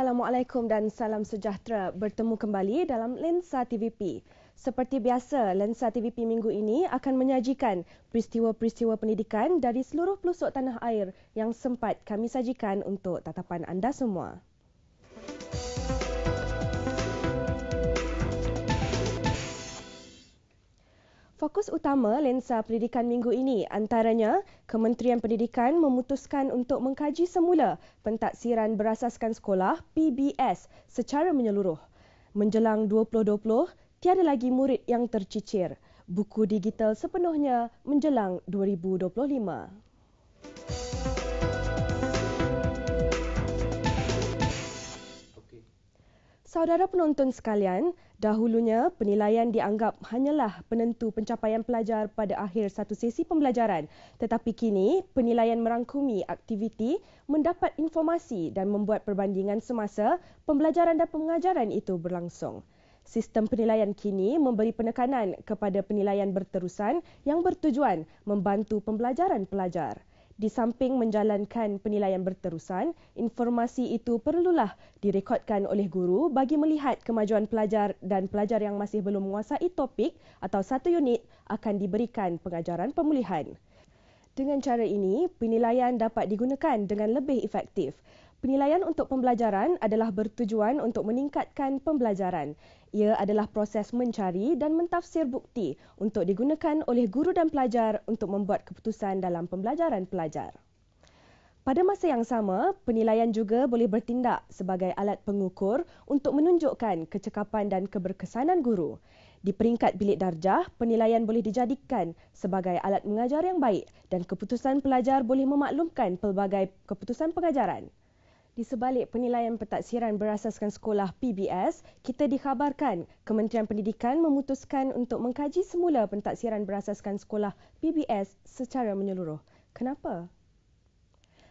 Assalamualaikum dan salam sejahtera. Bertemu kembali dalam Lensa TVP. Seperti biasa, Lensa TVP minggu ini akan menyajikan peristiwa-peristiwa pendidikan dari seluruh pelosok tanah air yang sempat kami sajikan untuk tatapan anda semua. Fokus utama lensa pendidikan minggu ini antaranya Kementerian Pendidikan memutuskan untuk mengkaji semula pentaksiran berasaskan sekolah PBS secara menyeluruh. Menjelang 2020, tiada lagi murid yang tercicir. Buku digital sepenuhnya menjelang 2025. Saudara penonton sekalian, Dahulunya, penilaian dianggap hanyalah penentu pencapaian pelajar pada akhir satu sesi pembelajaran. Tetapi kini, penilaian merangkumi aktiviti, mendapat informasi dan membuat perbandingan semasa pembelajaran dan pengajaran itu berlangsung. Sistem penilaian kini memberi penekanan kepada penilaian berterusan yang bertujuan membantu pembelajaran pelajar. Di samping menjalankan penilaian berterusan, informasi itu perlulah direkodkan oleh guru bagi melihat kemajuan pelajar dan pelajar yang masih belum menguasai topik atau satu unit akan diberikan pengajaran pemulihan. Dengan cara ini, penilaian dapat digunakan dengan lebih efektif. Penilaian untuk pembelajaran adalah bertujuan untuk meningkatkan pembelajaran. Ia adalah proses mencari dan mentafsir bukti untuk digunakan oleh guru dan pelajar untuk membuat keputusan dalam pembelajaran pelajar. Pada masa yang sama, penilaian juga boleh bertindak sebagai alat pengukur untuk menunjukkan kecekapan dan keberkesanan guru. Di peringkat bilik darjah, penilaian boleh dijadikan sebagai alat mengajar yang baik dan keputusan pelajar boleh memaklumkan pelbagai keputusan pengajaran. Di sebalik penilaian pentaksiran berasaskan sekolah PBS, kita dikhabarkan Kementerian Pendidikan memutuskan untuk mengkaji semula pentaksiran berasaskan sekolah PBS secara menyeluruh. Kenapa?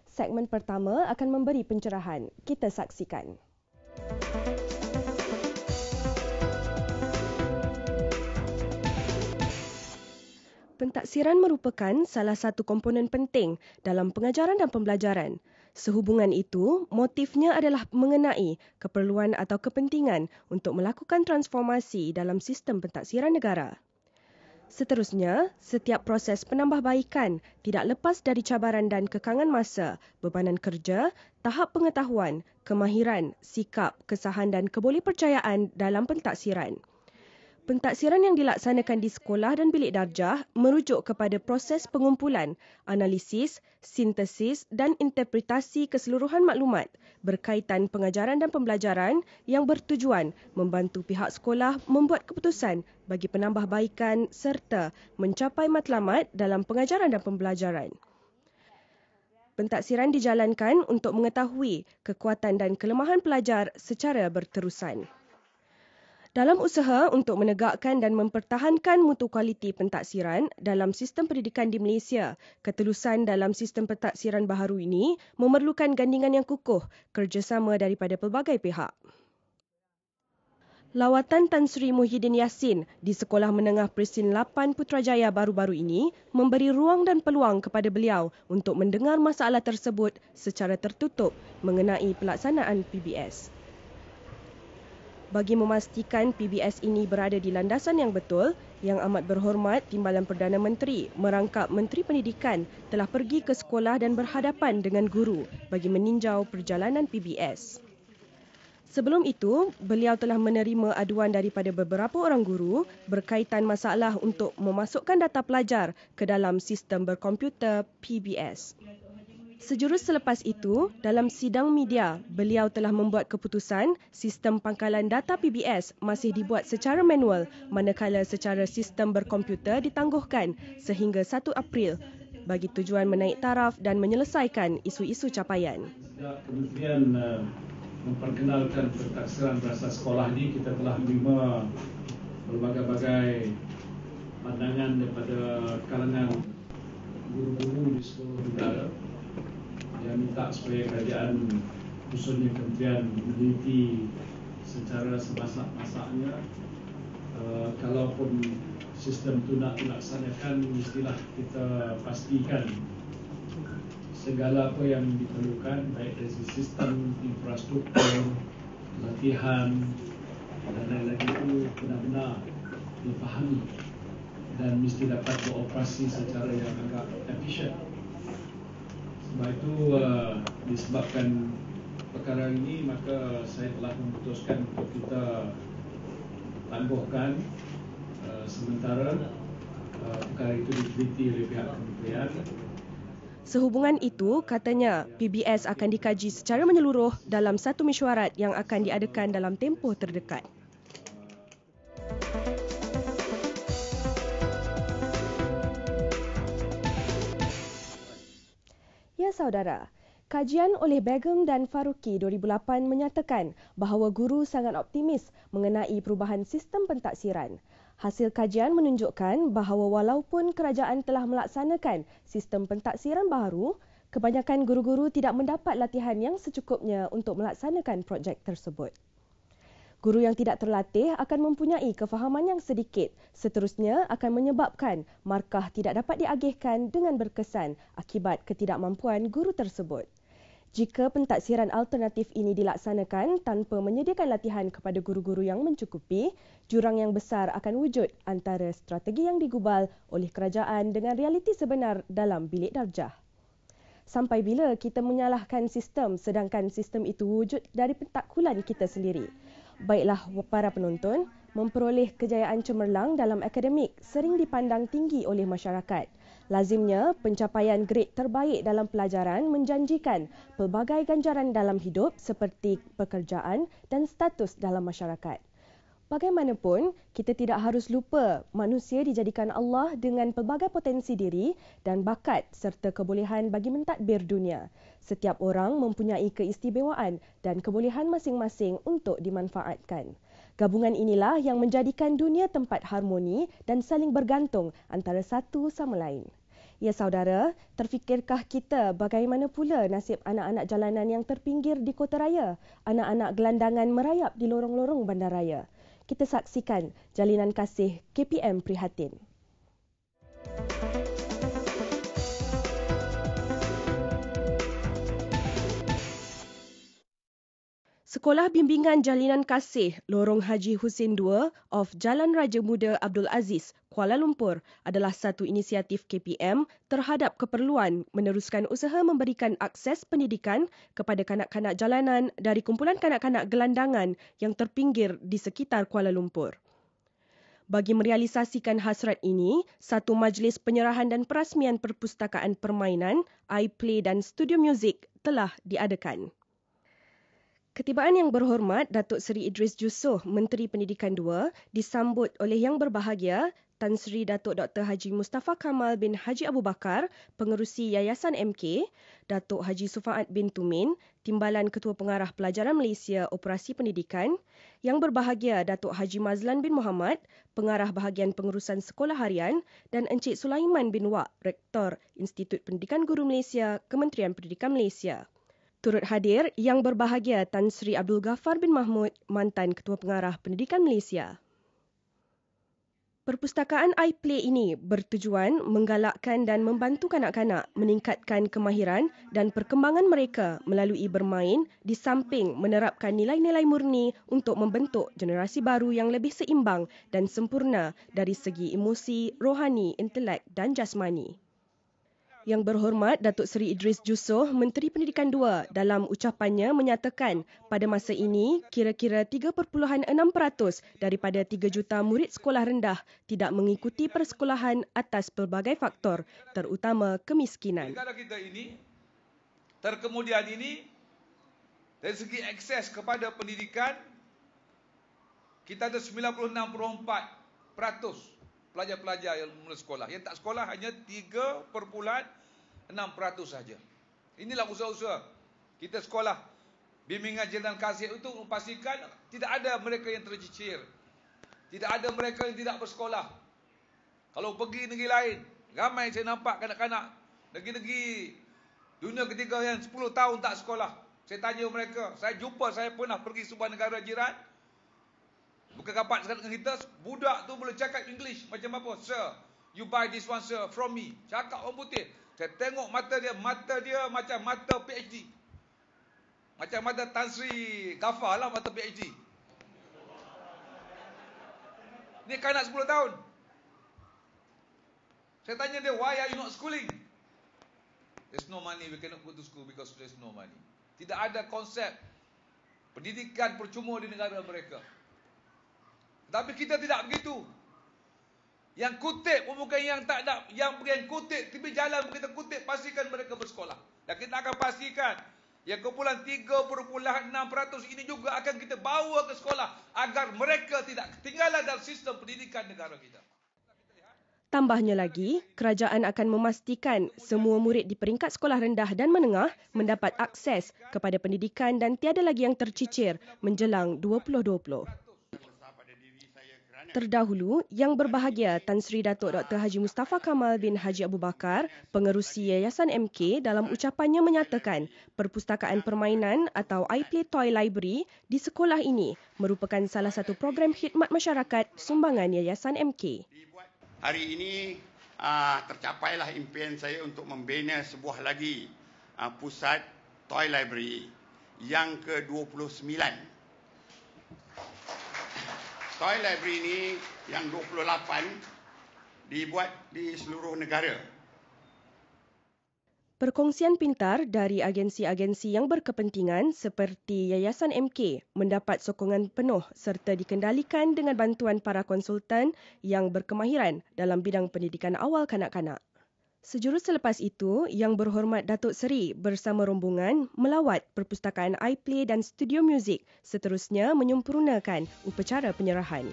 Segmen pertama akan memberi pencerahan. Kita saksikan. Pentaksiran merupakan salah satu komponen penting dalam pengajaran dan pembelajaran. Sehubungan itu, motifnya adalah mengenai keperluan atau kepentingan untuk melakukan transformasi dalam sistem pentaksiran negara. Seterusnya, setiap proses penambahbaikan tidak lepas dari cabaran dan kekangan masa, bebanan kerja, tahap pengetahuan, kemahiran, sikap, kesahan dan kebolehpercayaan dalam pentaksiran. Pentaksiran yang dilaksanakan di sekolah dan bilik darjah merujuk kepada proses pengumpulan, analisis, sintesis dan interpretasi keseluruhan maklumat berkaitan pengajaran dan pembelajaran yang bertujuan membantu pihak sekolah membuat keputusan bagi penambahbaikan serta mencapai matlamat dalam pengajaran dan pembelajaran. Pentaksiran dijalankan untuk mengetahui kekuatan dan kelemahan pelajar secara berterusan. Dalam usaha untuk menegakkan dan mempertahankan mutu kualiti pentaksiran dalam sistem pendidikan di Malaysia, ketelusan dalam sistem pentaksiran baharu ini memerlukan gandingan yang kukuh kerjasama daripada pelbagai pihak. Lawatan Tan Sri Muhyiddin Yassin di Sekolah Menengah Presin 8 Putrajaya baru-baru ini memberi ruang dan peluang kepada beliau untuk mendengar masalah tersebut secara tertutup mengenai pelaksanaan PBS bagi memastikan PBS ini berada di landasan yang betul, yang amat berhormat Timbalan Perdana Menteri merangkap Menteri Pendidikan telah pergi ke sekolah dan berhadapan dengan guru bagi meninjau perjalanan PBS. Sebelum itu, beliau telah menerima aduan daripada beberapa orang guru berkaitan masalah untuk memasukkan data pelajar ke dalam sistem berkomputer PBS. Sejurus selepas itu, dalam sidang media, beliau telah membuat keputusan sistem pangkalan data PBS masih dibuat secara manual manakala secara sistem berkomputer ditangguhkan sehingga 1 April bagi tujuan menaik taraf dan menyelesaikan isu-isu capaian. Kemudian eh, memperkenalkan pertaksiran berasa sekolah ini, kita telah menerima berbagai-bagai pandangan daripada kalangan guru-guru di sekolah. negara yang minta supaya kerajaan khususnya kementerian meneliti secara semasa-masanya uh, eh, kalaupun sistem itu nak dilaksanakan mestilah kita pastikan segala apa yang diperlukan baik dari sisi sistem, infrastruktur, latihan dan lain-lain itu benar-benar dipahami dan mesti dapat beroperasi secara yang agak efisien. Sebab itu uh, disebabkan perkara ini maka saya telah memutuskan untuk kita tangguhkan uh, sementara uh, perkara itu diteliti oleh pihak kementerian. Sehubungan itu, katanya, PBS akan dikaji secara menyeluruh dalam satu mesyuarat yang akan diadakan dalam tempoh terdekat. saudara. Kajian oleh Begum dan Faruqi 2008 menyatakan bahawa guru sangat optimis mengenai perubahan sistem pentaksiran. Hasil kajian menunjukkan bahawa walaupun kerajaan telah melaksanakan sistem pentaksiran baru, kebanyakan guru-guru tidak mendapat latihan yang secukupnya untuk melaksanakan projek tersebut. Guru yang tidak terlatih akan mempunyai kefahaman yang sedikit. Seterusnya akan menyebabkan markah tidak dapat diagihkan dengan berkesan akibat ketidakmampuan guru tersebut. Jika pentaksiran alternatif ini dilaksanakan tanpa menyediakan latihan kepada guru-guru yang mencukupi, jurang yang besar akan wujud antara strategi yang digubal oleh kerajaan dengan realiti sebenar dalam bilik darjah. Sampai bila kita menyalahkan sistem sedangkan sistem itu wujud dari pentakulan kita sendiri? Baiklah para penonton, memperoleh kejayaan cemerlang dalam akademik sering dipandang tinggi oleh masyarakat. Lazimnya, pencapaian grade terbaik dalam pelajaran menjanjikan pelbagai ganjaran dalam hidup seperti pekerjaan dan status dalam masyarakat. Bagaimanapun, kita tidak harus lupa manusia dijadikan Allah dengan pelbagai potensi diri dan bakat serta kebolehan bagi mentadbir dunia. Setiap orang mempunyai keistimewaan dan kebolehan masing-masing untuk dimanfaatkan. Gabungan inilah yang menjadikan dunia tempat harmoni dan saling bergantung antara satu sama lain. Ya saudara, terfikirkah kita bagaimana pula nasib anak-anak jalanan yang terpinggir di kota raya, anak-anak gelandangan merayap di lorong-lorong bandaraya? kita saksikan jalinan kasih KPM Prihatin. Sekolah Bimbingan Jalinan Kasih, Lorong Haji Husin II of Jalan Raja Muda Abdul Aziz, Kuala Lumpur adalah satu inisiatif KPM terhadap keperluan meneruskan usaha memberikan akses pendidikan kepada kanak-kanak jalanan dari kumpulan kanak-kanak gelandangan yang terpinggir di sekitar Kuala Lumpur. Bagi merealisasikan hasrat ini, satu majlis penyerahan dan perasmian perpustakaan permainan, iPlay dan Studio Music telah diadakan. Ketibaan yang berhormat Datuk Seri Idris Jusoh, Menteri Pendidikan II, disambut oleh yang berbahagia Tan Sri Datuk Dr. Haji Mustafa Kamal bin Haji Abu Bakar, pengerusi Yayasan MK, Datuk Haji Sufaat bin Tumin, Timbalan Ketua Pengarah Pelajaran Malaysia Operasi Pendidikan, yang berbahagia Datuk Haji Mazlan bin Muhammad, Pengarah Bahagian Pengurusan Sekolah Harian dan Encik Sulaiman bin Wak, Rektor Institut Pendidikan Guru Malaysia, Kementerian Pendidikan Malaysia. Turut hadir yang berbahagia Tan Sri Abdul Ghaffar bin Mahmud, mantan Ketua Pengarah Pendidikan Malaysia. Perpustakaan iPlay ini bertujuan menggalakkan dan membantu kanak-kanak meningkatkan kemahiran dan perkembangan mereka melalui bermain di samping menerapkan nilai-nilai murni untuk membentuk generasi baru yang lebih seimbang dan sempurna dari segi emosi, rohani, intelek dan jasmani. Yang berhormat Datuk Seri Idris Jusoh, Menteri Pendidikan II dalam ucapannya menyatakan pada masa ini kira-kira 3.6% daripada 3 juta murid sekolah rendah tidak mengikuti persekolahan atas pelbagai faktor terutama kemiskinan. Negara kita ini terkemudian ini dari segi akses kepada pendidikan kita ada 96.4% pelajar-pelajar yang mula sekolah. Yang tak sekolah hanya 3.6% saja. Inilah usaha-usaha. Kita sekolah bimbingan jalan kasih untuk memastikan tidak ada mereka yang tercicir. Tidak ada mereka yang tidak bersekolah. Kalau pergi negeri lain, ramai saya nampak kanak-kanak negeri-negeri dunia ketiga yang 10 tahun tak sekolah. Saya tanya mereka, saya jumpa saya pernah pergi sebuah negara jiran, Bukan rapat sekarang dengan kita, budak tu boleh cakap English macam apa? Sir, you buy this one sir from me. Cakap orang putih. Saya tengok mata dia, mata dia macam mata PhD. Macam mata Tan Sri Gafar lah mata PhD. Ni kanak 10 tahun. Saya tanya dia, why are you not schooling? There's no money, we cannot go to school because there's no money. Tidak ada konsep pendidikan percuma di negara mereka. Tapi kita tidak begitu. Yang kutip pun bukan yang tak ada. Yang yang kutip, tapi jalan kita kutip, pastikan mereka bersekolah. Dan kita akan pastikan. Yang kumpulan 3.6% ini juga akan kita bawa ke sekolah. Agar mereka tidak ketinggalan dalam sistem pendidikan negara kita. Tambahnya lagi, kerajaan akan memastikan semua murid di peringkat sekolah rendah dan menengah mendapat akses kepada pendidikan dan tiada lagi yang tercicir menjelang 2020. Terdahulu, yang berbahagia Tan Sri Datuk Dr. Haji Mustafa Kamal bin Haji Abu Bakar, pengerusi Yayasan MK dalam ucapannya menyatakan Perpustakaan Permainan atau iPlay Toy Library di sekolah ini merupakan salah satu program khidmat masyarakat sumbangan Yayasan MK. Hari ini ah, tercapailah impian saya untuk membina sebuah lagi ah, pusat Toy Library yang ke-29 toy library ini yang 28 dibuat di seluruh negara. Perkongsian pintar dari agensi-agensi yang berkepentingan seperti Yayasan MK mendapat sokongan penuh serta dikendalikan dengan bantuan para konsultan yang berkemahiran dalam bidang pendidikan awal kanak-kanak. Sejurus selepas itu, Yang Berhormat Datuk Seri bersama rombongan melawat perpustakaan iPlay dan studio Music, seterusnya menyempurnakan upacara penyerahan.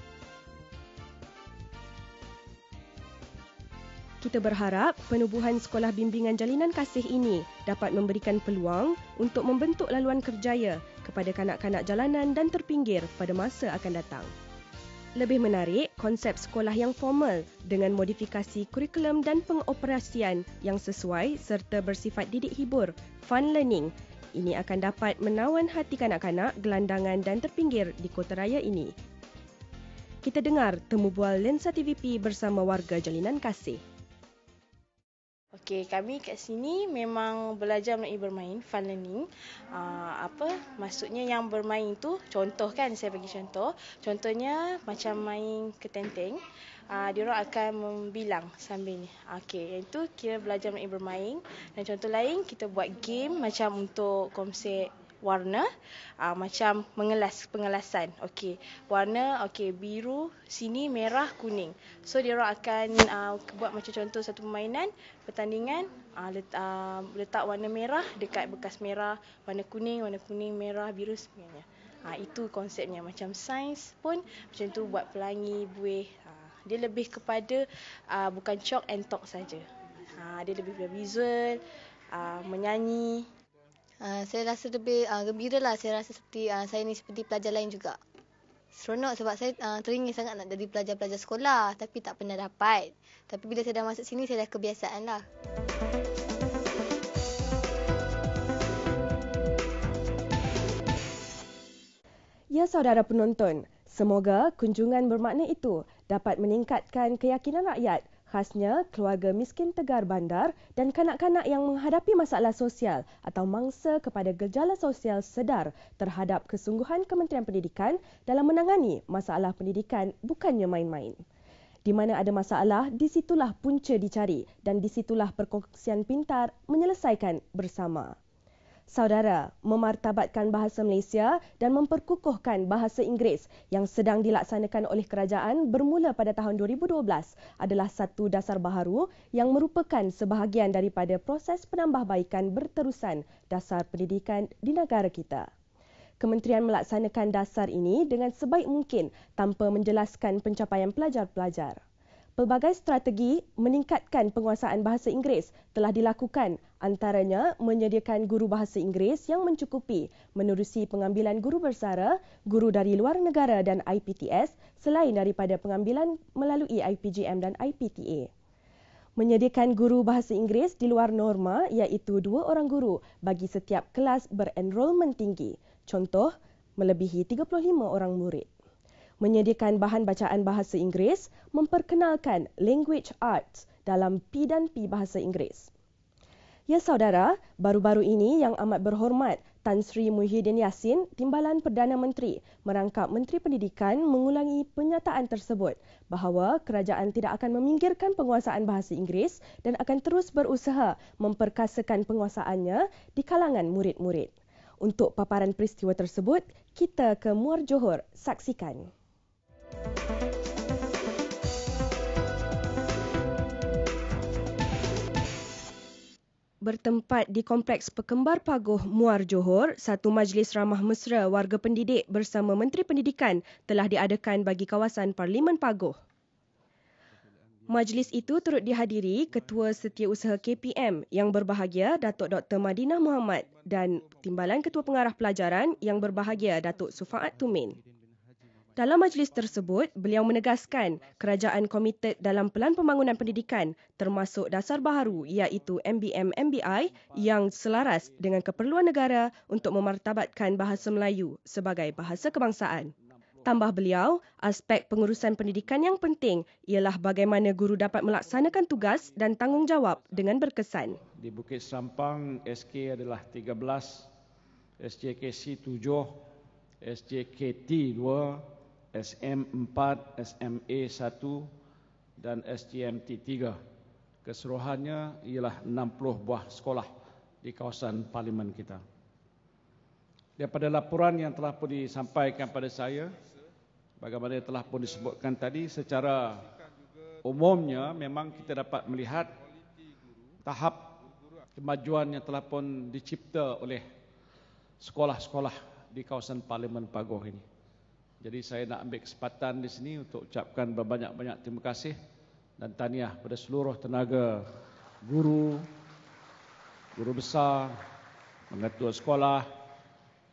Kita berharap penubuhan sekolah bimbingan jalinan kasih ini dapat memberikan peluang untuk membentuk laluan kerjaya kepada kanak-kanak jalanan dan terpinggir pada masa akan datang. Lebih menarik, konsep sekolah yang formal dengan modifikasi kurikulum dan pengoperasian yang sesuai serta bersifat didik hibur, fun learning. Ini akan dapat menawan hati kanak-kanak gelandangan dan terpinggir di kota raya ini. Kita dengar temubual Lensa TVP bersama warga Jalinan Kasih. Okey, kami kat sini memang belajar melalui bermain, fun learning. Uh, apa maksudnya yang bermain tu? Contoh kan saya bagi contoh. Contohnya macam main ketenteng. Uh, ah, dia orang akan membilang sambil ni. Ah, okey, yang itu kira belajar melalui bermain. Dan contoh lain kita buat game macam untuk konsep warna uh, macam mengelas pengelasan okey warna okey biru sini merah kuning so dia orang akan uh, buat macam contoh satu permainan pertandingan uh, let, uh, letak warna merah dekat bekas merah warna kuning warna kuning merah biru sebagainya uh, itu konsepnya macam sains pun macam tu buat pelangi buih uh, dia lebih kepada uh, bukan chalk and talk saja uh, dia lebih visual uh, menyanyi Ah, saya rasa lebih uh, gembira lah. Saya rasa seperti uh, saya ni seperti pelajar lain juga. Seronok sebab saya uh, teringin sangat nak jadi pelajar-pelajar sekolah tapi tak pernah dapat. Tapi bila saya dah masuk sini, saya dah kebiasaan lah. Ya saudara penonton, semoga kunjungan bermakna itu dapat meningkatkan keyakinan rakyat khasnya keluarga miskin tegar bandar dan kanak-kanak yang menghadapi masalah sosial atau mangsa kepada gejala sosial sedar terhadap kesungguhan Kementerian Pendidikan dalam menangani masalah pendidikan bukannya main-main. Di mana ada masalah, di situlah punca dicari dan di situlah perkongsian pintar menyelesaikan bersama. Saudara, memartabatkan bahasa Malaysia dan memperkukuhkan bahasa Inggeris yang sedang dilaksanakan oleh kerajaan bermula pada tahun 2012 adalah satu dasar baharu yang merupakan sebahagian daripada proses penambahbaikan berterusan dasar pendidikan di negara kita. Kementerian melaksanakan dasar ini dengan sebaik mungkin tanpa menjelaskan pencapaian pelajar-pelajar. Pelbagai strategi meningkatkan penguasaan bahasa Inggeris telah dilakukan antaranya menyediakan guru bahasa Inggeris yang mencukupi menerusi pengambilan guru bersara, guru dari luar negara dan IPTS selain daripada pengambilan melalui IPGM dan IPTA. Menyediakan guru bahasa Inggeris di luar norma iaitu dua orang guru bagi setiap kelas berenrolment tinggi, contoh melebihi 35 orang murid menyediakan bahan bacaan bahasa Inggeris memperkenalkan language arts dalam P dan P bahasa Inggeris. Ya saudara, baru-baru ini yang amat berhormat Tan Sri Muhyiddin Yassin, Timbalan Perdana Menteri, merangkap Menteri Pendidikan mengulangi penyataan tersebut bahawa kerajaan tidak akan meminggirkan penguasaan bahasa Inggeris dan akan terus berusaha memperkasakan penguasaannya di kalangan murid-murid. Untuk paparan peristiwa tersebut, kita ke Muar Johor saksikan. Bertempat di Kompleks Pekembar Pagoh Muar Johor, satu majlis ramah mesra warga pendidik bersama Menteri Pendidikan telah diadakan bagi kawasan Parlimen Pagoh. Majlis itu turut dihadiri Ketua Setiausaha KPM yang berbahagia Datuk Dr. Madinah Muhammad dan Timbalan Ketua Pengarah Pelajaran yang berbahagia Datuk Sufaat Tumin. Dalam majlis tersebut, beliau menegaskan kerajaan komited dalam pelan pembangunan pendidikan termasuk dasar baharu iaitu MBM-MBI yang selaras dengan keperluan negara untuk memartabatkan bahasa Melayu sebagai bahasa kebangsaan. Tambah beliau, aspek pengurusan pendidikan yang penting ialah bagaimana guru dapat melaksanakan tugas dan tanggungjawab dengan berkesan. Di Bukit Sampang, SK adalah 13, SJKC 7, SJKT 2, SM4, SMA1 dan STMT3. Keseluruhannya ialah 60 buah sekolah di kawasan parlimen kita. Daripada laporan yang telah pun disampaikan pada saya, bagaimana telah pun disebutkan tadi, secara umumnya memang kita dapat melihat tahap kemajuan yang telah pun dicipta oleh sekolah-sekolah di kawasan Parlimen Pagoh ini. Jadi saya nak ambil kesempatan di sini untuk ucapkan berbanyak-banyak terima kasih dan tahniah kepada seluruh tenaga guru, guru besar, pengetua sekolah,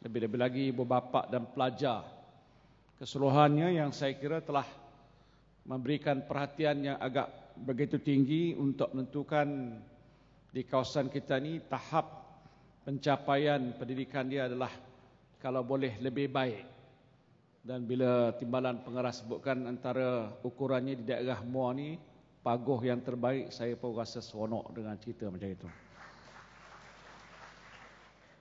lebih-lebih lagi ibu bapa dan pelajar. Keseluruhannya yang saya kira telah memberikan perhatian yang agak begitu tinggi untuk menentukan di kawasan kita ini tahap pencapaian pendidikan dia adalah kalau boleh lebih baik dan bila timbalan pengeras sebutkan antara ukurannya di daerah Muar ni paguh yang terbaik saya pun rasa seronok dengan cerita macam itu.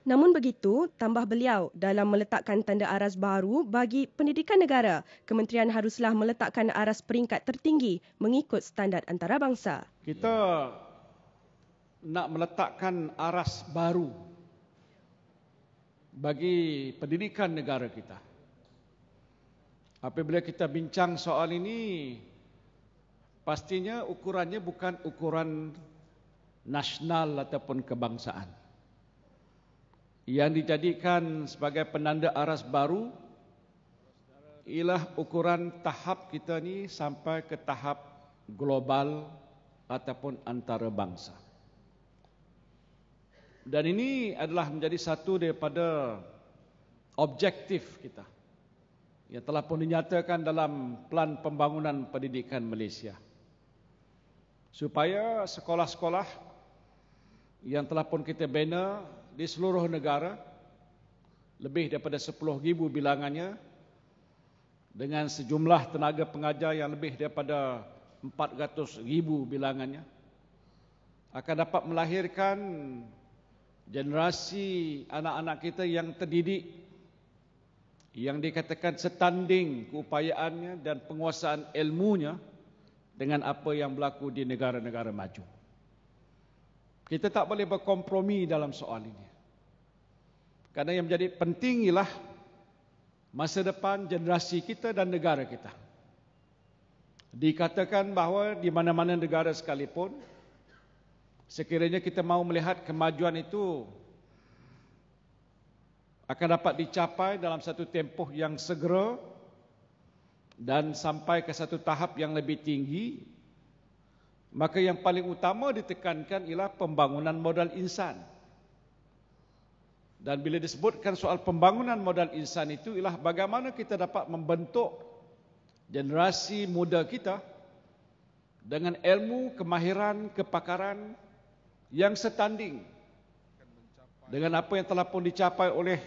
Namun begitu, tambah beliau dalam meletakkan tanda aras baru bagi pendidikan negara, kementerian haruslah meletakkan aras peringkat tertinggi mengikut standar antarabangsa. Kita nak meletakkan aras baru bagi pendidikan negara kita. Apabila kita bincang soal ini, pastinya ukurannya bukan ukuran nasional ataupun kebangsaan. Yang dijadikan sebagai penanda aras baru ialah ukuran tahap kita ni sampai ke tahap global ataupun antarabangsa. Dan ini adalah menjadi satu daripada objektif kita yang telah pun dinyatakan dalam pelan pembangunan pendidikan Malaysia. Supaya sekolah-sekolah yang telah pun kita bina di seluruh negara lebih daripada 10,000 bilangannya dengan sejumlah tenaga pengajar yang lebih daripada 400,000 bilangannya akan dapat melahirkan generasi anak-anak kita yang terdidik yang dikatakan setanding keupayaannya dan penguasaan ilmunya dengan apa yang berlaku di negara-negara maju. Kita tak boleh berkompromi dalam soal ini. Karena yang menjadi penting ialah masa depan generasi kita dan negara kita. Dikatakan bahawa di mana-mana negara sekalipun, sekiranya kita mau melihat kemajuan itu akan dapat dicapai dalam satu tempoh yang segera dan sampai ke satu tahap yang lebih tinggi maka yang paling utama ditekankan ialah pembangunan modal insan dan bila disebutkan soal pembangunan modal insan itu ialah bagaimana kita dapat membentuk generasi muda kita dengan ilmu, kemahiran, kepakaran yang setanding dengan apa yang telah pun dicapai oleh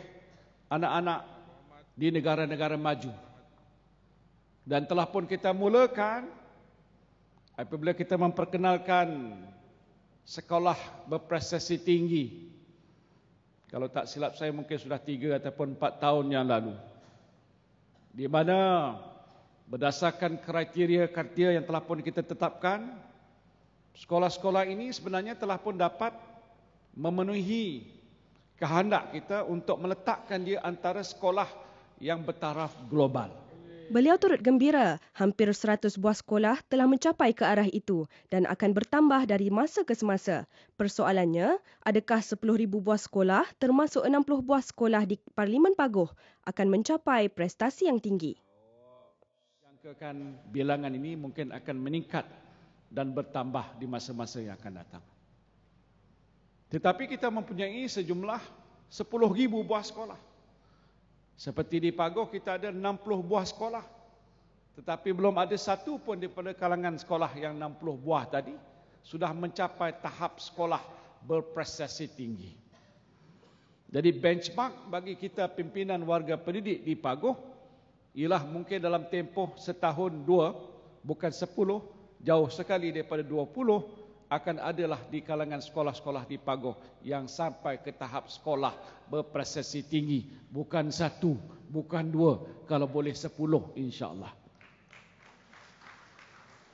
anak-anak di negara-negara maju. Dan telah pun kita mulakan apabila kita memperkenalkan sekolah berprestasi tinggi. Kalau tak silap saya mungkin sudah tiga ataupun empat tahun yang lalu. Di mana berdasarkan kriteria-kriteria yang telah pun kita tetapkan, sekolah-sekolah ini sebenarnya telah pun dapat memenuhi kehendak kita untuk meletakkan dia antara sekolah yang bertaraf global. Beliau turut gembira, hampir 100 buah sekolah telah mencapai ke arah itu dan akan bertambah dari masa ke semasa. Persoalannya, adakah 10,000 buah sekolah termasuk 60 buah sekolah di Parlimen Pagoh akan mencapai prestasi yang tinggi? Jangkakan bilangan ini mungkin akan meningkat dan bertambah di masa-masa yang akan datang. Tetapi kita mempunyai sejumlah 10,000 buah sekolah. Seperti di Pago kita ada 60 buah sekolah. Tetapi belum ada satu pun daripada kalangan sekolah yang 60 buah tadi sudah mencapai tahap sekolah berprestasi tinggi. Jadi benchmark bagi kita pimpinan warga pendidik di Pago ialah mungkin dalam tempoh setahun dua, bukan sepuluh, jauh sekali daripada dua puluh, akan adalah di kalangan sekolah-sekolah di Pagoh yang sampai ke tahap sekolah berprestasi tinggi. Bukan satu, bukan dua, kalau boleh sepuluh insya Allah.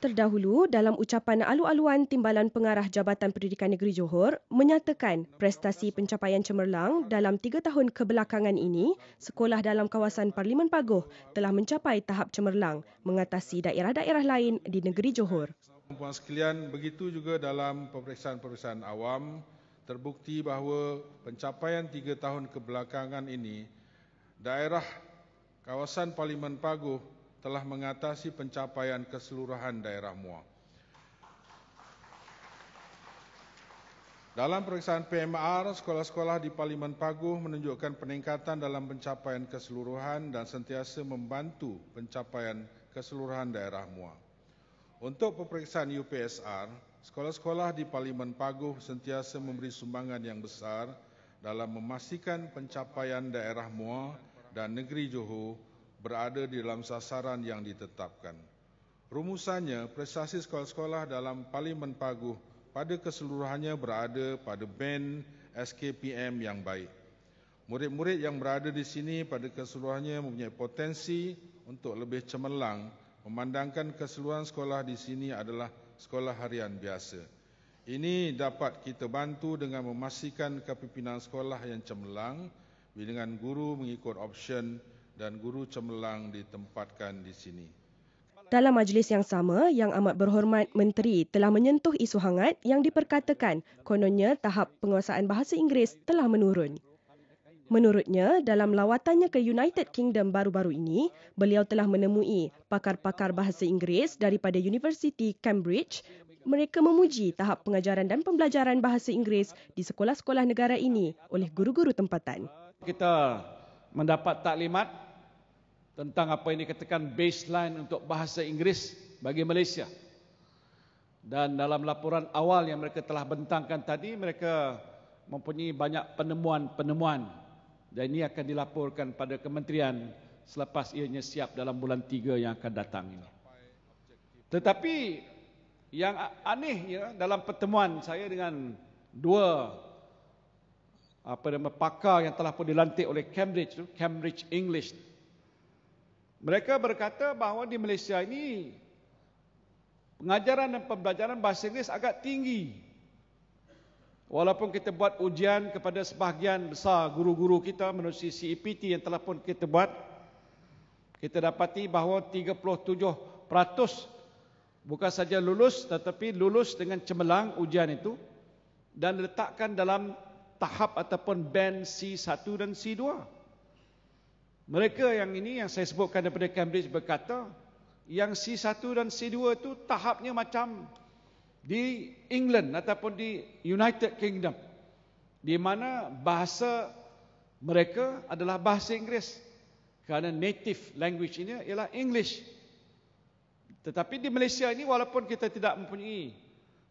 Terdahulu, dalam ucapan alu-aluan Timbalan Pengarah Jabatan Pendidikan Negeri Johor menyatakan prestasi pencapaian cemerlang dalam tiga tahun kebelakangan ini, sekolah dalam kawasan Parlimen Pagoh telah mencapai tahap cemerlang mengatasi daerah-daerah lain di negeri Johor. Puan sekalian, begitu juga dalam pemeriksaan-pemeriksaan awam terbukti bahawa pencapaian tiga tahun kebelakangan ini daerah kawasan Parlimen Paguh telah mengatasi pencapaian keseluruhan daerah MUA. Dalam periksaan PMR, sekolah-sekolah di Parlimen Paguh menunjukkan peningkatan dalam pencapaian keseluruhan dan sentiasa membantu pencapaian keseluruhan daerah MUA. Untuk peperiksaan UPSR, sekolah-sekolah di Parlimen Paguh sentiasa memberi sumbangan yang besar dalam memastikan pencapaian daerah MUA dan negeri Johor berada di dalam sasaran yang ditetapkan. Rumusannya, prestasi sekolah-sekolah dalam Parlimen Paguh pada keseluruhannya berada pada band SKPM yang baik. Murid-murid yang berada di sini pada keseluruhannya mempunyai potensi untuk lebih cemerlang memandangkan keseluruhan sekolah di sini adalah sekolah harian biasa. Ini dapat kita bantu dengan memastikan kepimpinan sekolah yang cemerlang dengan guru mengikut option dan guru cemerlang ditempatkan di sini. Dalam majlis yang sama, yang amat berhormat menteri telah menyentuh isu hangat yang diperkatakan kononnya tahap penguasaan bahasa Inggeris telah menurun. Menurutnya, dalam lawatannya ke United Kingdom baru-baru ini, beliau telah menemui pakar-pakar bahasa Inggeris daripada University Cambridge. Mereka memuji tahap pengajaran dan pembelajaran bahasa Inggeris di sekolah-sekolah negara ini oleh guru-guru tempatan. Kita mendapat taklimat tentang apa yang dikatakan baseline untuk bahasa Inggeris bagi Malaysia. Dan dalam laporan awal yang mereka telah bentangkan tadi, mereka mempunyai banyak penemuan-penemuan dan ini akan dilaporkan pada kementerian selepas ianya siap dalam bulan tiga yang akan datang ini. Tetapi yang anehnya dalam pertemuan saya dengan dua apa nama pakar yang telah pun dilantik oleh Cambridge Cambridge English mereka berkata bahawa di Malaysia ini pengajaran dan pembelajaran bahasa Inggeris agak tinggi Walaupun kita buat ujian kepada sebahagian besar guru-guru kita menerusi CEPT yang telah pun kita buat, kita dapati bahawa 37% bukan saja lulus tetapi lulus dengan cemerlang ujian itu dan letakkan dalam tahap ataupun band C1 dan C2. Mereka yang ini yang saya sebutkan daripada Cambridge berkata yang C1 dan C2 itu tahapnya macam di England ataupun di United Kingdom di mana bahasa mereka adalah bahasa Inggeris kerana native language ini ialah English. Tetapi di Malaysia ini walaupun kita tidak mempunyai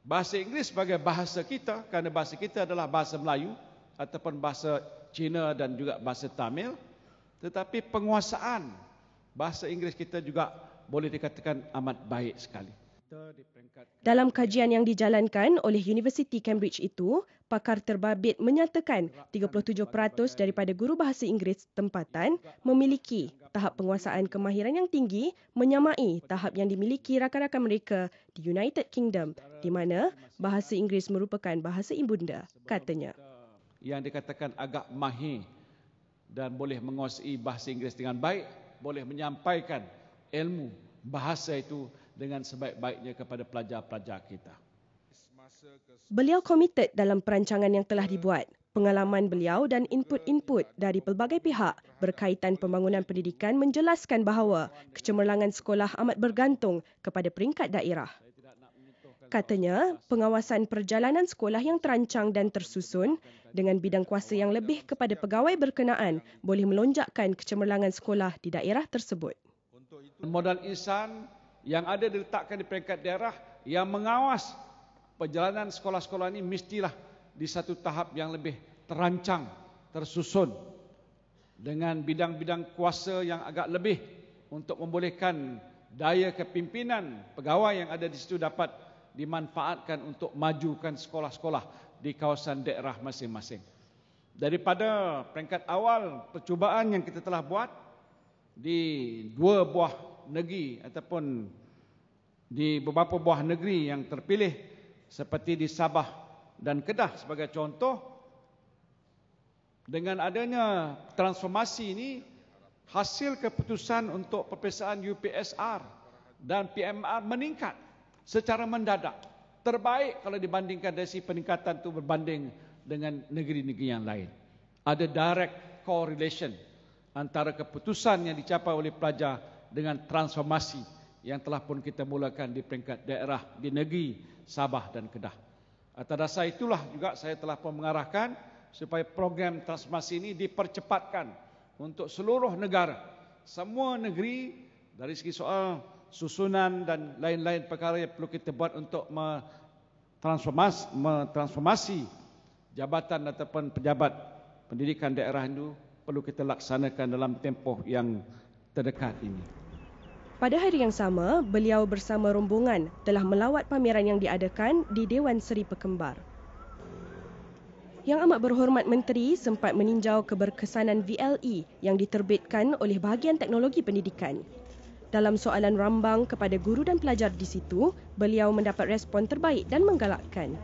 bahasa Inggeris sebagai bahasa kita kerana bahasa kita adalah bahasa Melayu ataupun bahasa Cina dan juga bahasa Tamil tetapi penguasaan bahasa Inggeris kita juga boleh dikatakan amat baik sekali. Dalam kajian yang dijalankan oleh Universiti Cambridge itu, pakar terbabit menyatakan 37% daripada guru bahasa Inggeris tempatan memiliki tahap penguasaan kemahiran yang tinggi menyamai tahap yang dimiliki rakan-rakan mereka di United Kingdom di mana bahasa Inggeris merupakan bahasa ibunda, katanya. Yang dikatakan agak mahir dan boleh menguasai bahasa Inggeris dengan baik, boleh menyampaikan ilmu bahasa itu dengan sebaik-baiknya kepada pelajar-pelajar kita. Beliau komited dalam perancangan yang telah dibuat. Pengalaman beliau dan input-input dari pelbagai pihak berkaitan pembangunan pendidikan menjelaskan bahawa kecemerlangan sekolah amat bergantung kepada peringkat daerah. Katanya, pengawasan perjalanan sekolah yang terancang dan tersusun dengan bidang kuasa yang lebih kepada pegawai berkenaan boleh melonjakkan kecemerlangan sekolah di daerah tersebut. Modal insan yang ada diletakkan di peringkat daerah yang mengawas perjalanan sekolah-sekolah ini mestilah di satu tahap yang lebih terancang, tersusun dengan bidang-bidang kuasa yang agak lebih untuk membolehkan daya kepimpinan pegawai yang ada di situ dapat dimanfaatkan untuk majukan sekolah-sekolah di kawasan daerah masing-masing. Daripada peringkat awal percubaan yang kita telah buat di dua buah negeri ataupun di beberapa buah negeri yang terpilih seperti di Sabah dan Kedah sebagai contoh dengan adanya transformasi ini hasil keputusan untuk perpisahan UPSR dan PMR meningkat secara mendadak terbaik kalau dibandingkan dari si peningkatan itu berbanding dengan negeri-negeri yang lain ada direct correlation antara keputusan yang dicapai oleh pelajar dengan transformasi yang telah pun kita mulakan di peringkat daerah di negeri Sabah dan Kedah. Atas dasar itulah juga saya telah pun mengarahkan supaya program transformasi ini dipercepatkan untuk seluruh negara. Semua negeri dari segi soal susunan dan lain-lain perkara yang perlu kita buat untuk mentransformasi, mentransformasi jabatan ataupun pejabat pendidikan daerah itu perlu kita laksanakan dalam tempoh yang terdekat ini. Pada hari yang sama, beliau bersama rombongan telah melawat pameran yang diadakan di Dewan Seri Pekembar. Yang amat berhormat menteri sempat meninjau keberkesanan VLE yang diterbitkan oleh bahagian teknologi pendidikan. Dalam soalan rambang kepada guru dan pelajar di situ, beliau mendapat respon terbaik dan menggalakkan.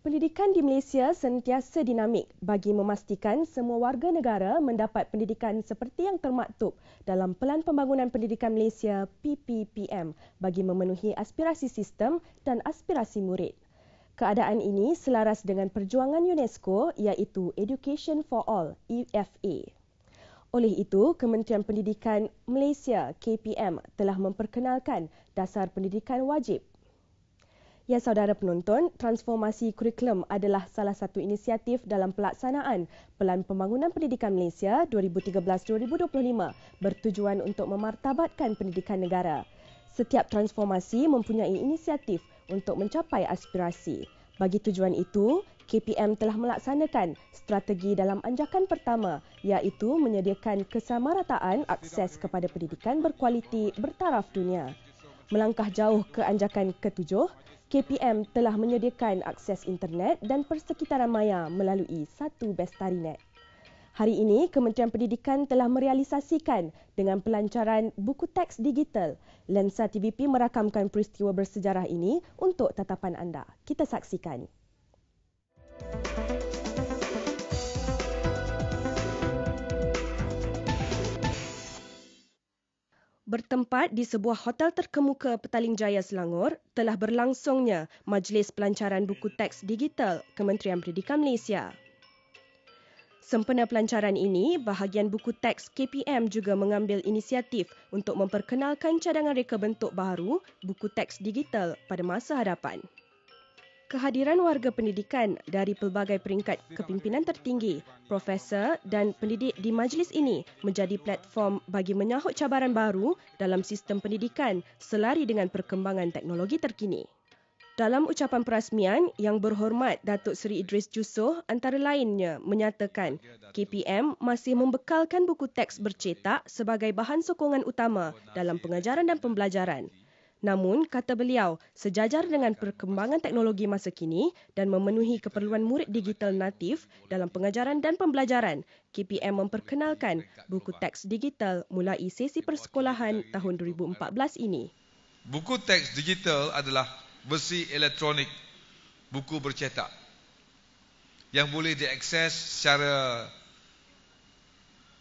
Pendidikan di Malaysia sentiasa dinamik bagi memastikan semua warga negara mendapat pendidikan seperti yang termaktub dalam Pelan Pembangunan Pendidikan Malaysia PPPM bagi memenuhi aspirasi sistem dan aspirasi murid. Keadaan ini selaras dengan perjuangan UNESCO iaitu Education for All EFA. Oleh itu, Kementerian Pendidikan Malaysia KPM telah memperkenalkan Dasar Pendidikan Wajib Ya saudara penonton, transformasi kurikulum adalah salah satu inisiatif dalam pelaksanaan Pelan Pembangunan Pendidikan Malaysia 2013-2025 bertujuan untuk memartabatkan pendidikan negara. Setiap transformasi mempunyai inisiatif untuk mencapai aspirasi. Bagi tujuan itu, KPM telah melaksanakan strategi dalam anjakan pertama iaitu menyediakan kesamarataan akses kepada pendidikan berkualiti bertaraf dunia. Melangkah jauh ke anjakan ketujuh, KPM telah menyediakan akses internet dan persekitaran maya melalui satu Bestarinet. Hari ini, Kementerian Pendidikan telah merealisasikan dengan pelancaran buku teks digital. Lensa TVP merakamkan peristiwa bersejarah ini untuk tatapan anda. Kita saksikan. Música bertempat di sebuah hotel terkemuka Petaling Jaya Selangor, telah berlangsungnya Majlis Pelancaran Buku Teks Digital Kementerian Pendidikan Malaysia. Sempena pelancaran ini, bahagian buku teks KPM juga mengambil inisiatif untuk memperkenalkan cadangan reka bentuk baru buku teks digital pada masa hadapan kehadiran warga pendidikan dari pelbagai peringkat kepimpinan tertinggi, profesor dan pendidik di majlis ini menjadi platform bagi menyahut cabaran baru dalam sistem pendidikan selari dengan perkembangan teknologi terkini. Dalam ucapan perasmian yang berhormat Datuk Seri Idris Jusoh antara lainnya menyatakan KPM masih membekalkan buku teks bercetak sebagai bahan sokongan utama dalam pengajaran dan pembelajaran. Namun, kata beliau, sejajar dengan perkembangan teknologi masa kini dan memenuhi keperluan murid digital natif dalam pengajaran dan pembelajaran, KPM memperkenalkan buku teks digital mulai sesi persekolahan tahun 2014 ini. Buku teks digital adalah versi elektronik buku bercetak yang boleh diakses secara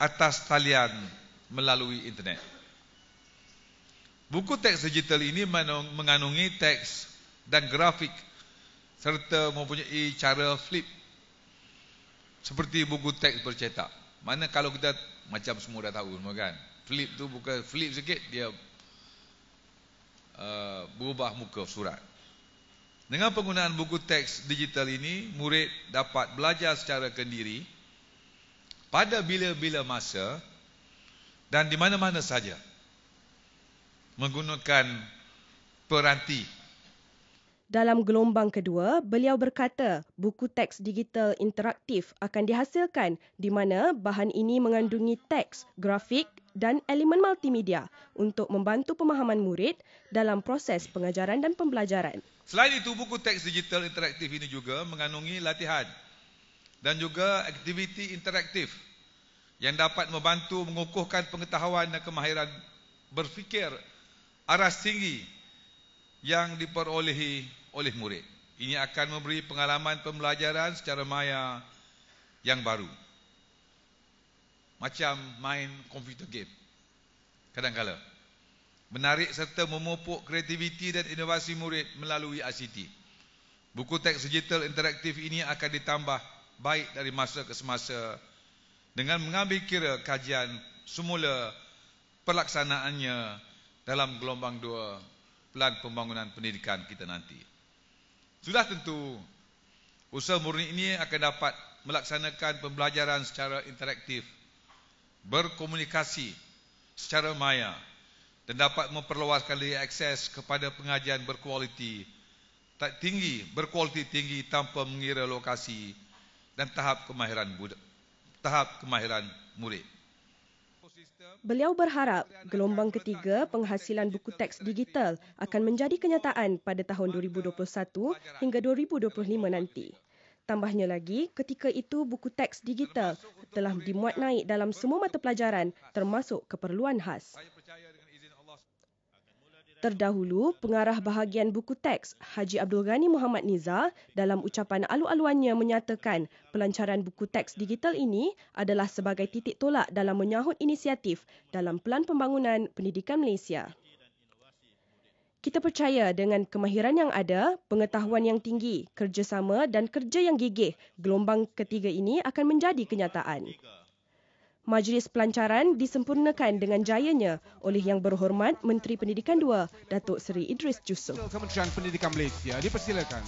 atas talian melalui internet. Buku teks digital ini mengandungi teks dan grafik serta mempunyai cara flip seperti buku teks bercetak. Mana kalau kita macam semua dah tahu semua kan. Flip tu bukan flip sikit dia uh, berubah muka surat. Dengan penggunaan buku teks digital ini, murid dapat belajar secara kendiri pada bila-bila masa dan di mana-mana saja menggunakan peranti. Dalam gelombang kedua, beliau berkata buku teks digital interaktif akan dihasilkan di mana bahan ini mengandungi teks, grafik dan elemen multimedia untuk membantu pemahaman murid dalam proses pengajaran dan pembelajaran. Selain itu, buku teks digital interaktif ini juga mengandungi latihan dan juga aktiviti interaktif yang dapat membantu mengukuhkan pengetahuan dan kemahiran berfikir aras tinggi yang diperolehi oleh murid. Ini akan memberi pengalaman pembelajaran secara maya yang baru. Macam main computer game. Kadang-kala. Menarik serta memupuk kreativiti dan inovasi murid melalui ICT. Buku teks digital interaktif ini akan ditambah baik dari masa ke semasa dengan mengambil kira kajian semula pelaksanaannya dalam gelombang dua pelan pembangunan pendidikan kita nanti. Sudah tentu usaha murni ini akan dapat melaksanakan pembelajaran secara interaktif, berkomunikasi secara maya dan dapat memperluaskan diri akses kepada pengajian berkualiti tak tinggi, berkualiti tinggi tanpa mengira lokasi dan tahap kemahiran budak, tahap kemahiran murid. Beliau berharap gelombang ketiga penghasilan buku teks digital akan menjadi kenyataan pada tahun 2021 hingga 2025 nanti. Tambahnya lagi, ketika itu buku teks digital telah dimuat naik dalam semua mata pelajaran termasuk keperluan khas. Terdahulu, pengarah bahagian buku teks Haji Abdul Ghani Muhammad Niza dalam ucapan alu-aluannya menyatakan pelancaran buku teks digital ini adalah sebagai titik tolak dalam menyahut inisiatif dalam pelan pembangunan pendidikan Malaysia. Kita percaya dengan kemahiran yang ada, pengetahuan yang tinggi, kerjasama dan kerja yang gigih, gelombang ketiga ini akan menjadi kenyataan. Majlis pelancaran disempurnakan dengan jayanya oleh Yang Berhormat Menteri Pendidikan II, Datuk Seri Idris Jusuf. Kementerian Pendidikan Malaysia dipersilakan.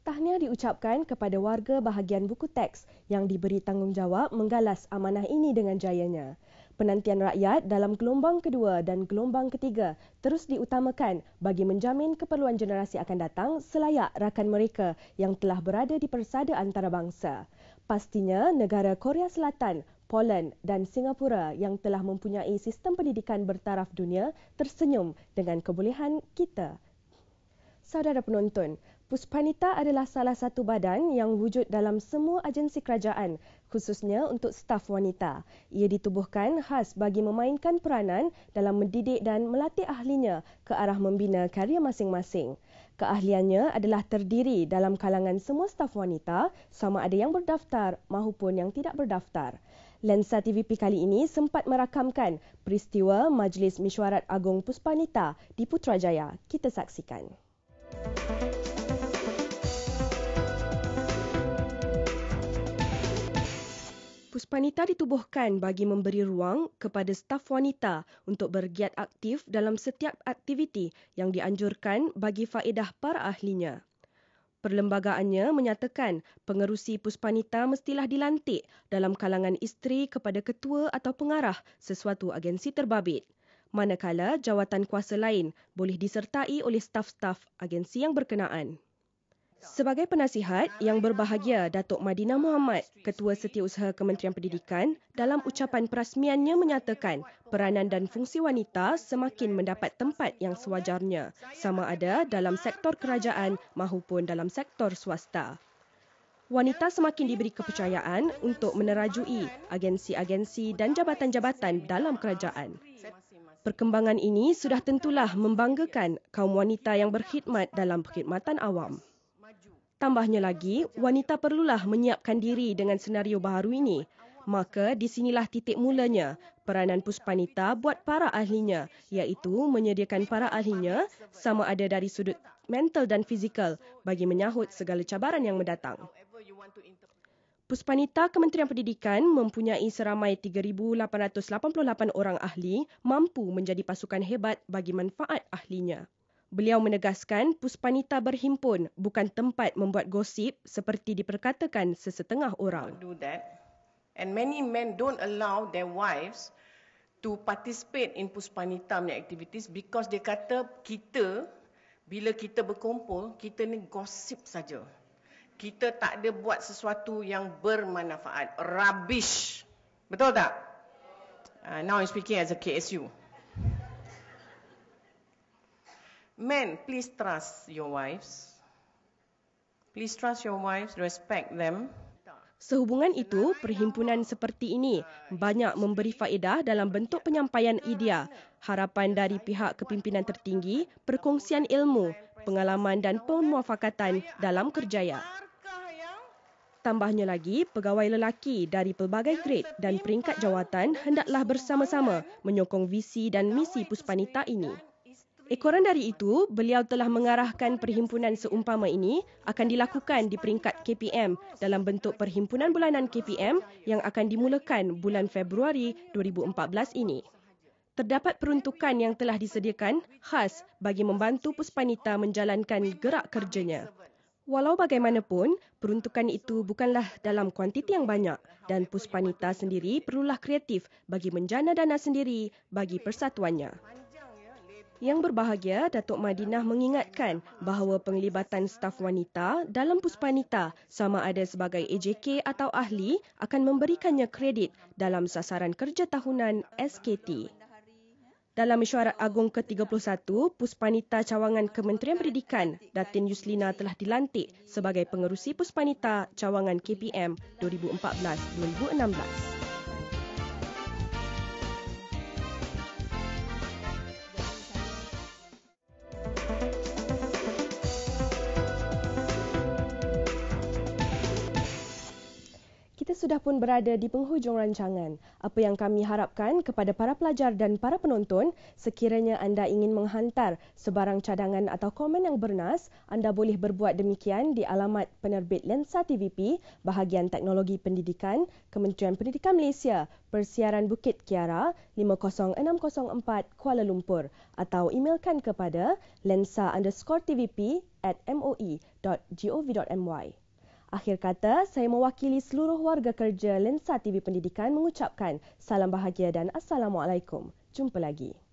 Tahniah diucapkan kepada warga bahagian buku teks yang diberi tanggungjawab menggalas amanah ini dengan jayanya. Penantian rakyat dalam gelombang kedua dan gelombang ketiga terus diutamakan bagi menjamin keperluan generasi akan datang selayak rakan mereka yang telah berada di persada antarabangsa. Pastinya negara Korea Selatan, Poland dan Singapura yang telah mempunyai sistem pendidikan bertaraf dunia tersenyum dengan kebolehan kita. Saudara penonton, Puspanita adalah salah satu badan yang wujud dalam semua agensi kerajaan, khususnya untuk staf wanita. Ia ditubuhkan khas bagi memainkan peranan dalam mendidik dan melatih ahlinya ke arah membina karya masing-masing. Keahliannya adalah terdiri dalam kalangan semua staf wanita, sama ada yang berdaftar maupun yang tidak berdaftar. Lensa TVP kali ini sempat merakamkan peristiwa Majlis Mesyuarat Agong Puspanita di Putrajaya. Kita saksikan. Puspanita ditubuhkan bagi memberi ruang kepada staf wanita untuk bergiat aktif dalam setiap aktiviti yang dianjurkan bagi faedah para ahlinya. Perlembagaannya menyatakan pengerusi Puspanita mestilah dilantik dalam kalangan isteri kepada ketua atau pengarah sesuatu agensi terbabit. Manakala jawatan kuasa lain boleh disertai oleh staf-staf agensi yang berkenaan. Sebagai penasihat yang berbahagia Datuk Madina Muhammad, Ketua Setiausaha Kementerian Pendidikan, dalam ucapan perasmiannya menyatakan peranan dan fungsi wanita semakin mendapat tempat yang sewajarnya, sama ada dalam sektor kerajaan maupun dalam sektor swasta. Wanita semakin diberi kepercayaan untuk menerajui agensi-agensi dan jabatan-jabatan dalam kerajaan. Perkembangan ini sudah tentulah membanggakan kaum wanita yang berkhidmat dalam perkhidmatan awam. Tambahnya lagi, wanita perlulah menyiapkan diri dengan senario baru ini. Maka di sinilah titik mulanya peranan Puspanita buat para ahlinya iaitu menyediakan para ahlinya sama ada dari sudut mental dan fizikal bagi menyahut segala cabaran yang mendatang. Puspanita Kementerian Pendidikan mempunyai seramai 3,888 orang ahli mampu menjadi pasukan hebat bagi manfaat ahlinya. Beliau menegaskan Puspanita berhimpun bukan tempat membuat gosip seperti diperkatakan sesetengah orang. Do that. And many men don't allow their wives to participate in Puspanita punya activities because they kata kita bila kita berkumpul kita ni gosip saja. Kita tak ada buat sesuatu yang bermanfaat. Rubbish. Betul tak? Uh, now I'm speaking as a KSU. Men, please trust your wives. Please trust your wives, respect them. Sehubungan itu, perhimpunan seperti ini banyak memberi faedah dalam bentuk penyampaian idea, harapan dari pihak kepimpinan tertinggi, perkongsian ilmu, pengalaman dan pemuafakatan dalam kerjaya. Tambahnya lagi, pegawai lelaki dari pelbagai grade dan peringkat jawatan hendaklah bersama-sama menyokong visi dan misi Puspanita ini. Ekoran dari itu, beliau telah mengarahkan perhimpunan seumpama ini akan dilakukan di peringkat KPM dalam bentuk perhimpunan bulanan KPM yang akan dimulakan bulan Februari 2014 ini. Terdapat peruntukan yang telah disediakan khas bagi membantu Puspanita menjalankan gerak kerjanya. Walau bagaimanapun, peruntukan itu bukanlah dalam kuantiti yang banyak dan Puspanita sendiri perlulah kreatif bagi menjana dana sendiri bagi persatuannya. Yang berbahagia, Datuk Madinah mengingatkan bahawa penglibatan staf wanita dalam puspanita sama ada sebagai AJK atau ahli akan memberikannya kredit dalam sasaran kerja tahunan SKT. Dalam mesyuarat agung ke-31, Puspanita Cawangan Kementerian Pendidikan, Datin Yuslina telah dilantik sebagai pengerusi Puspanita Cawangan KPM 2014-2016. kita sudah pun berada di penghujung rancangan. Apa yang kami harapkan kepada para pelajar dan para penonton, sekiranya anda ingin menghantar sebarang cadangan atau komen yang bernas, anda boleh berbuat demikian di alamat penerbit Lensa TVP, Bahagian Teknologi Pendidikan, Kementerian Pendidikan Malaysia, Persiaran Bukit Kiara, 50604 Kuala Lumpur atau emailkan kepada lensa_tvp@moe.gov.my. Akhir kata, saya mewakili seluruh warga kerja Lensa TV Pendidikan mengucapkan salam bahagia dan Assalamualaikum. Jumpa lagi.